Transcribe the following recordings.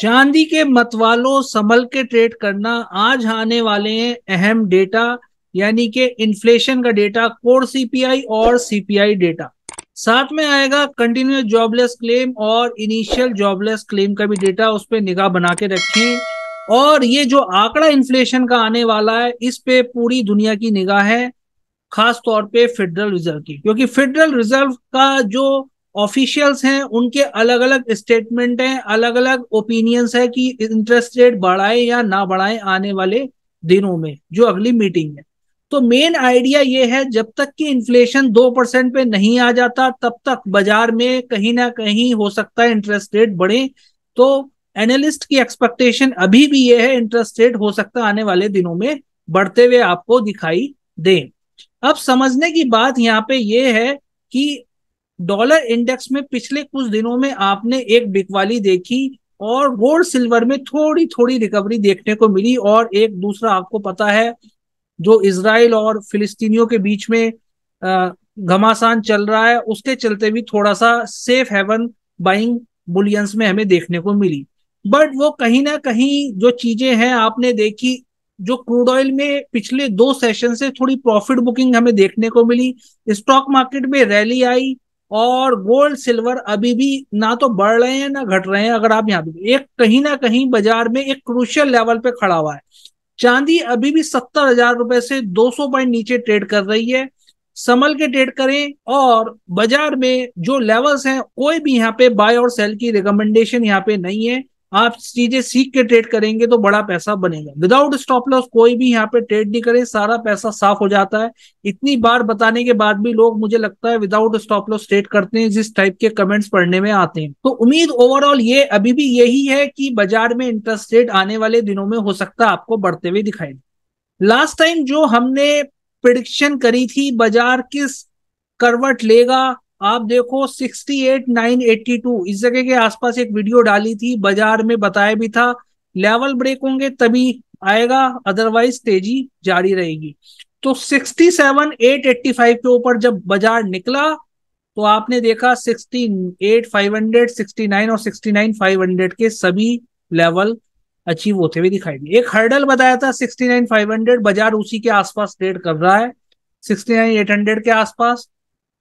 चांदी के मतवालों संभल के ट्रेड करना आज आने वाले हैं अहम डेटा यानी के इन्फ्लेशन का डेटा कोर सीपीआई और सीपीआई डेटा साथ में आएगा कंटिन्यूस जॉबलेस क्लेम और इनिशियल जॉबलेस क्लेम का भी डेटा उस पर निगाह बना के रखें और ये जो आंकड़ा इन्फ्लेशन का आने वाला है इस पे पूरी दुनिया की निगाह है खास तौर पे फेडरल रिजर्व की क्योंकि फेडरल रिजर्व का जो ऑफिशियल्स हैं उनके अलग अलग स्टेटमेंट हैं अलग अलग ओपिनियंस है कि इंटरेस्ट रेट बढ़ाए या ना बढ़ाए आने वाले दिनों में जो अगली मीटिंग है तो मेन आइडिया ये है जब तक कि इन्फ्लेशन दो परसेंट पे नहीं आ जाता तब तक बाजार में कहीं ना कहीं हो सकता है इंटरेस्ट रेट बढ़े तो एनालिस्ट की एक्सपेक्टेशन अभी भी ये है इंटरेस्ट रेट हो सकता आने वाले दिनों में बढ़ते हुए आपको दिखाई दे अब समझने की बात यहाँ पे ये है कि डॉलर इंडेक्स में पिछले कुछ दिनों में आपने एक बिकवाली देखी और गोल्ड सिल्वर में थोड़ी थोड़ी रिकवरी देखने को मिली और एक दूसरा आपको पता है जो इसराइल और फिलिस्तीनियों के बीच में घमासान चल रहा है उसके चलते भी थोड़ा सा सेफ हेवन बाइंग बुलियंस में हमें देखने को मिली बट वो कहीं ना कहीं जो चीजें हैं आपने देखी जो क्रूड ऑयल में पिछले दो सेशन से थोड़ी प्रॉफिट बुकिंग हमें देखने को मिली स्टॉक मार्केट में रैली आई और गोल्ड सिल्वर अभी भी ना तो बढ़ रहे हैं ना घट रहे हैं अगर आप यहाँ पे एक कहीं ना कहीं बाजार में एक क्रूशियल लेवल पे खड़ा हुआ है चांदी अभी भी सत्तर हजार रुपए से 200 पॉइंट नीचे ट्रेड कर रही है संभल के ट्रेड करें और बाजार में जो लेवल्स हैं कोई भी यहाँ पे बाय और सेल की रिकमेंडेशन यहाँ पे नहीं है आप चीजें सीख के ट्रेड करेंगे तो बड़ा पैसा बनेगा विदाउट स्टॉप लॉस कोई भी यहाँ पे ट्रेड नहीं करे सारा पैसा साफ हो जाता है इतनी बार बताने के बाद भी लोग मुझे लगता है विदाउट स्टॉप लॉस ट्रेड करते हैं जिस टाइप के कमेंट्स पढ़ने में आते हैं तो उम्मीद ओवरऑल ये अभी भी यही है कि बाजार में इंटरेस्ट रेट आने वाले दिनों में हो सकता है आपको बढ़ते हुए दिखाई दे लास्ट टाइम जो हमने प्रिडिक्शन करी थी बाजार किस करवट लेगा आप देखो 68982 इस जगह के आसपास एक वीडियो डाली थी बाजार में बताया भी था लेवल ब्रेक होंगे तभी आएगा अदरवाइज तेजी जारी रहेगी तो 67885 के ऊपर जब बाजार निकला तो आपने देखा 68500 69 और 69500 के सभी लेवल अचीव होते हुए दिखाई दिए एक हर्डल बताया था 69500 बाजार उसी के आसपास ट्रेड कर रहा है 69800 के आसपास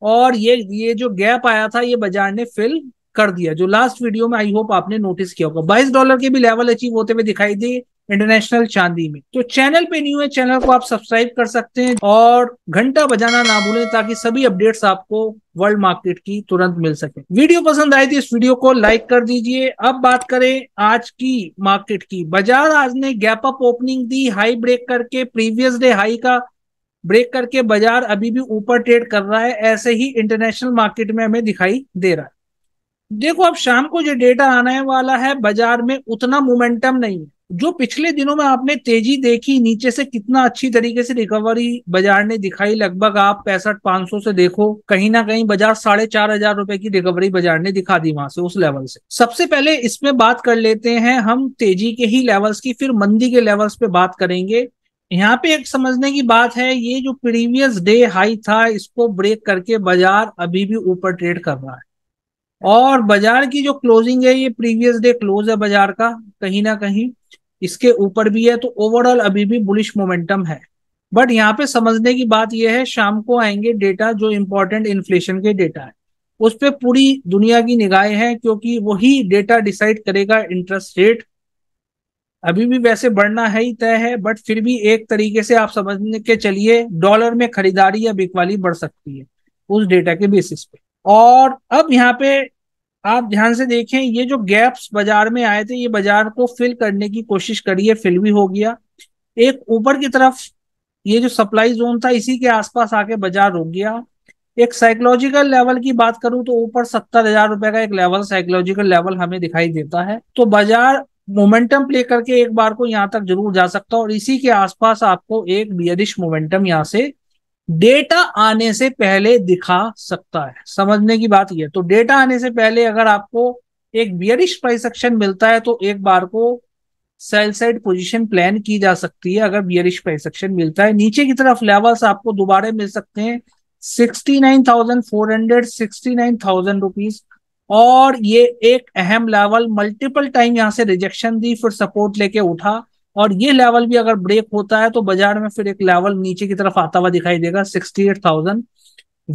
और ये ये जो गैप आया था ये बाजार ने फिल कर दिया जो लास्ट वीडियो में आई होप आपने नोटिस किया होगा बाईस डॉलर के भी लेवल अचीव होते हुए दिखाई दी इंटरनेशनल चांदी में तो चैनल पे न्यू है चैनल को आप सब्सक्राइब कर सकते हैं और घंटा बजाना ना भूलें ताकि सभी अपडेट्स आपको वर्ल्ड मार्केट की तुरंत मिल सके वीडियो पसंद आई थी तो इस वीडियो को लाइक कर दीजिए अब बात करें आज की मार्केट की बाजार आज ने गैप अप ओपनिंग दी हाई ब्रेक करके प्रीवियस डे हाई का ब्रेक करके बाजार अभी भी ऊपर ट्रेड कर रहा है ऐसे ही इंटरनेशनल मार्केट में हमें दिखाई दे रहा है देखो अब शाम को जो डेटा आने वाला है बाजार में उतना मोमेंटम नहीं है जो पिछले दिनों में आपने तेजी देखी नीचे से कितना अच्छी तरीके से रिकवरी बाजार ने दिखाई लगभग आप पैंसठ पांच सौ से देखो कहीं ना कहीं बाजार साढ़े चार हजार रुपए की रिकवरी बाजार ने दिखा दी वहां से उस लेवल से सबसे पहले इसमें बात कर लेते हैं हम तेजी के ही लेवल्स की फिर मंदी के लेवल्स पे बात करेंगे यहाँ पे एक समझने की बात है ये जो प्रीवियस डे हाई था इसको ब्रेक करके बाजार अभी भी ऊपर ट्रेड कर रहा है और बाजार की जो क्लोजिंग है ये प्रीवियस डे क्लोज है बाजार का कहीं ना कहीं इसके ऊपर भी है तो ओवरऑल अभी भी बुलिश मोमेंटम है बट यहाँ पे समझने की बात यह है शाम को आएंगे डेटा जो इम्पोर्टेंट इन्फ्लेशन के डेटा है उस पर पूरी दुनिया की निगाहें हैं क्योंकि वही डेटा डिसाइड करेगा इंटरेस्ट रेट अभी भी वैसे बढ़ना है ही तय है बट फिर भी एक तरीके से आप समझने के चलिए डॉलर में खरीदारी या बिकवाली बढ़ सकती है उस डेटा के बेसिस पे और अब यहाँ पे आप ध्यान से देखें ये जो गैप्स बाजार में आए थे ये बाजार को फिल करने की कोशिश करिए फिल भी हो गया एक ऊपर की तरफ ये जो सप्लाई जोन था इसी के आसपास आके बाजार रुक गया एक साइकोलॉजिकल लेवल की बात करूं तो ऊपर सत्तर हजार रुपए का एक लेवल साइकोलॉजिकल लेवल हमें दिखाई देता है तो बाजार मोमेंटम प्ले करके एक बार को यहां तक जरूर जा सकता है और इसी के आसपास आपको एक बियरिश मोमेंटम यहां से डेटा आने से पहले दिखा सकता है समझने की बात यह तो डेटा आने से पहले अगर आपको एक बियरिश प्राइस एक्शन मिलता है तो एक बार को सेल साइड पोजीशन प्लान की जा सकती है अगर बियरिश प्राइस एक्शन मिलता है नीचे की तरफ लेवल्स आपको दोबारा मिल सकते हैं sixty nine thousand four hundred sixty nine thousand rupees और ये एक अहम लेवल मल्टीपल टाइम यहाँ से रिजेक्शन दी फिर सपोर्ट लेके उठा और ये लेवल भी अगर ब्रेक होता है तो बाजार में फिर एक लेवल नीचे की तरफ आता हुआ दिखाई देगा sixty eight thousand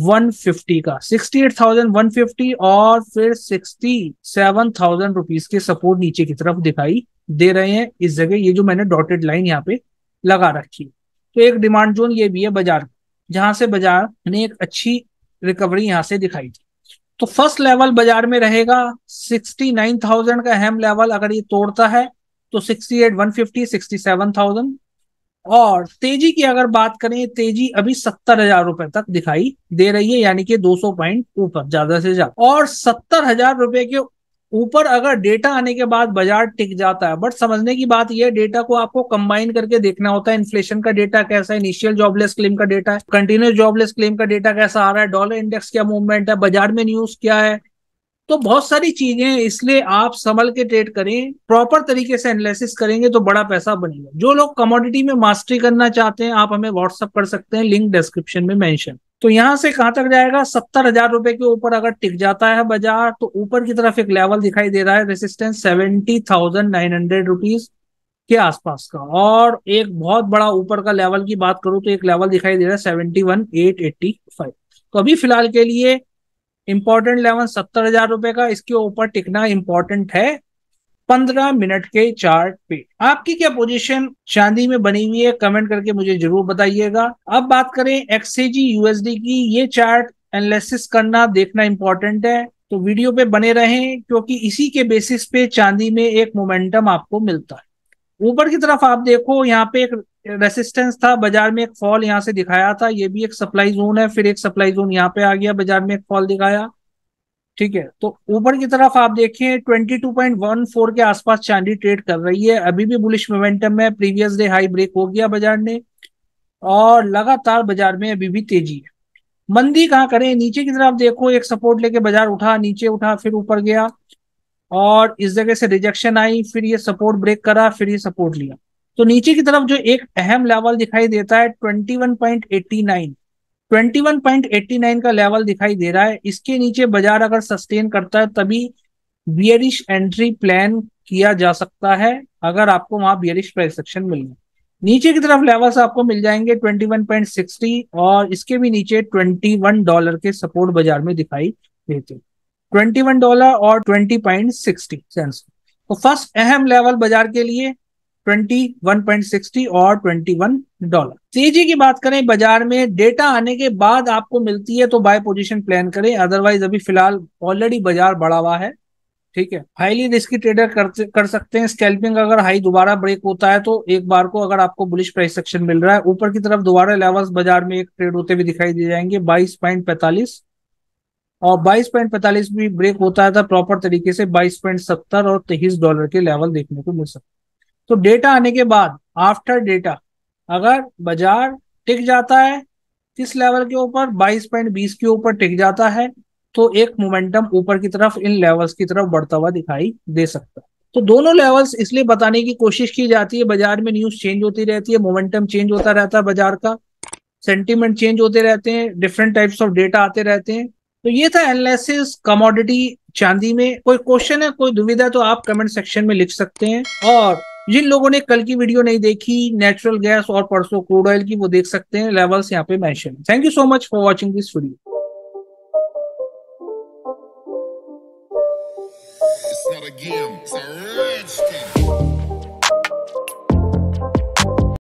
one fifty का sixty eight thousand one fifty और फिर सिक्सटी सेवन थाउजेंड रुपीज के सपोर्ट नीचे की तरफ दिखाई दे रहे हैं इस जगह ये जो मैंने डॉटेड लाइन यहाँ पे लगा रखी है तो एक डिमांड जोन ये भी है बाजार जहां से बाजार ने एक अच्छी रिकवरी यहाँ से दिखाई दी तो फर्स्ट लेवल बाजार में रहेगा 69,000 का अहम लेवल अगर ये तोड़ता है तो 68,150, 67,000 और तेजी की अगर बात करें तेजी अभी सत्तर हजार रुपए तक दिखाई दे रही है यानी कि 200 पॉइंट ऊपर ज्यादा से ज्यादा और सत्तर हजार रुपए के ऊपर अगर डेटा आने के बाद बाजार टिक जाता है बट समझने की बात यह डेटा को आपको कंबाइन करके देखना होता है इन्फ्लेशन का डेटा कैसा है इनिशियल जॉबलेस क्लेम का डेटा है कंटिन्यूस जॉबलेस क्लेम का डेटा कैसा आ रहा है डॉलर इंडेक्स क्या मूवमेंट है बाजार में न्यूज क्या है तो बहुत सारी चीजें इसलिए आप संभल के ट्रेड करें प्रॉपर तरीके से एनालिसिस करेंगे तो बड़ा पैसा बनेगा जो लोग कमोडिटी में मास्टरी करना चाहते हैं आप हमें व्हाट्सअप कर सकते हैं लिंक डिस्क्रिप्शन में मेंशन तो यहां से कहां तक जाएगा सत्तर हजार रुपए के ऊपर अगर टिक जाता है बाजार तो ऊपर की तरफ एक लेवल दिखाई दे रहा है resistance seventy thousand nine hundred rupees के आसपास का और एक बहुत बड़ा ऊपर का लेवल की बात करूं तो एक लेवल दिखाई दे रहा है seventy one eight eighty five तो अभी फिलहाल के लिए इंपॉर्टेंट लेवल सत्तर हजार रुपए का इसके ऊपर टिकना इंपॉर्टेंट है पंद्रह मिनट के चार्ट पे आपकी क्या पोजीशन चांदी में बनी हुई है कमेंट करके मुझे जरूर बताइएगा अब बात करें एक्सएजी यूएसडी की ये चार्ट एनालिसिस करना देखना इंपॉर्टेंट है तो वीडियो पे बने रहें क्योंकि इसी के बेसिस पे चांदी में एक मोमेंटम आपको मिलता है ऊपर की तरफ आप देखो यहाँ पे एक रेसिस्टेंस था बाजार में एक फॉल यहाँ से दिखाया था ये भी एक सप्लाई जोन है फिर एक सप्लाई जोन यहाँ पे आ गया बाजार में एक फॉल दिखाया ठीक है तो ऊपर की तरफ आप देखें 22.14 के आसपास चांदी ट्रेड कर रही है अभी भी बुलिश मोमेंटम है प्रीवियस डे हाई ब्रेक हो गया बाजार ने और लगातार बाजार में अभी भी तेजी है मंदी कहाँ करें नीचे की तरफ देखो एक सपोर्ट लेके बाजार उठा नीचे उठा फिर ऊपर गया और इस जगह से रिजेक्शन आई फिर ये सपोर्ट ब्रेक करा फिर ये सपोर्ट लिया तो नीचे की तरफ जो एक अहम लेवल दिखाई देता है 21.89 21.89 का लेवल दिखाई दे रहा है इसके नीचे बाजार अगर सस्टेन करता है तभी बियरिश एंट्री प्लान किया जा सकता है अगर आपको वहां बियरिश प्राइस एक्शन मिल जाए नीचे की तरफ लेवल्स आपको मिल जाएंगे 21.60 और इसके भी नीचे 21 डॉलर के सपोर्ट बाजार में दिखाई देते 21 डॉलर और 20.60 सेंस तो फर्स्ट अहम लेवल बाजार के लिए 21.60 और 21 डॉलर तेजी की बात करें बाजार में डेटा आने के बाद आपको मिलती है तो बाय पोजीशन प्लान करें अदरवाइज अभी फिलहाल ऑलरेडी बाजार बढ़ा हुआ है ठीक है हाईली रिस्की ट्रेडर कर, कर सकते हैं स्कैल्पिंग अगर हाई दोबारा ब्रेक होता है तो एक बार को अगर आपको बुलिश प्राइस सेक्शन मिल रहा है ऊपर की तरफ दोबारा लेवल्स बाजार में एक ट्रेड होते हुए दिखाई दे जाएंगे बाईस पॉइंट पैंतालीस और बाईस पॉइंट पैंतालीस भी ब्रेक होता है प्रॉपर तो तरीके से बाईस पॉइंट सत्तर और तेईस डॉलर के लेवल देखने को मिल सकते तो डेटा आने के बाद आफ्टर डेटा अगर बाजार टिक जाता है किस लेवल के ऊपर बाईस पॉइंट बीस के ऊपर टिक जाता है तो एक मोमेंटम ऊपर की तरफ इन लेवल्स की तरफ बढ़ता हुआ दिखाई दे सकता है तो दोनों लेवल्स इसलिए बताने की कोशिश की जाती है बाजार में न्यूज चेंज होती रहती है मोमेंटम चेंज होता रहता है बाजार का सेंटिमेंट चेंज होते रहते हैं डिफरेंट टाइप्स ऑफ डेटा आते रहते हैं तो ये था एनालिसिस कमोडिटी चांदी में कोई क्वेश्चन है कोई दुविधा तो आप कमेंट सेक्शन में लिख सकते हैं और जिन लोगों ने कल की वीडियो नहीं देखी नेचुरल गैस और परसों क्रूड ऑयल की वो देख सकते हैं लेवल्स यहाँ पे mention thank you so much for watching this video It's not a game, it's a